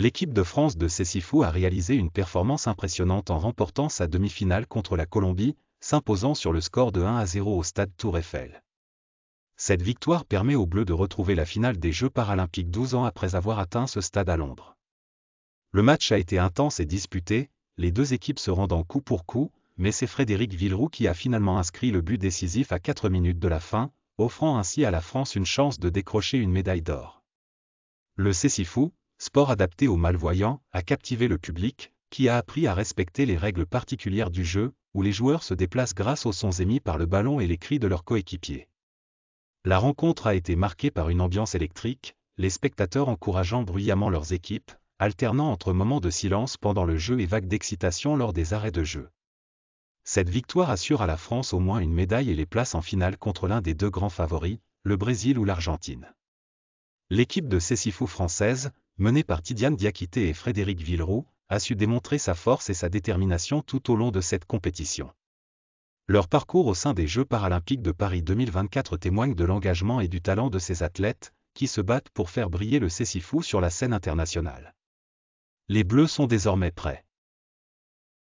l'équipe de France de Cécifou a réalisé une performance impressionnante en remportant sa demi-finale contre la Colombie, s'imposant sur le score de 1 à 0 au stade Tour Eiffel. Cette victoire permet aux Bleus de retrouver la finale des Jeux paralympiques 12 ans après avoir atteint ce stade à Londres. Le match a été intense et disputé, les deux équipes se rendant coup pour coup, mais c'est Frédéric Villeroux qui a finalement inscrit le but décisif à 4 minutes de la fin, offrant ainsi à la France une chance de décrocher une médaille d'or. Le Cécifou, sport adapté aux malvoyants, a captivé le public, qui a appris à respecter les règles particulières du jeu, où les joueurs se déplacent grâce aux sons émis par le ballon et les cris de leurs coéquipiers. La rencontre a été marquée par une ambiance électrique, les spectateurs encourageant bruyamment leurs équipes, alternant entre moments de silence pendant le jeu et vagues d'excitation lors des arrêts de jeu. Cette victoire assure à la France au moins une médaille et les place en finale contre l'un des deux grands favoris, le Brésil ou l'Argentine. L'équipe de Cécifou française, menée par Tidiane Diakité et Frédéric Villeroux, a su démontrer sa force et sa détermination tout au long de cette compétition. Leur parcours au sein des Jeux paralympiques de Paris 2024 témoigne de l'engagement et du talent de ces athlètes, qui se battent pour faire briller le Sécifou sur la scène internationale. Les Bleus sont désormais prêts.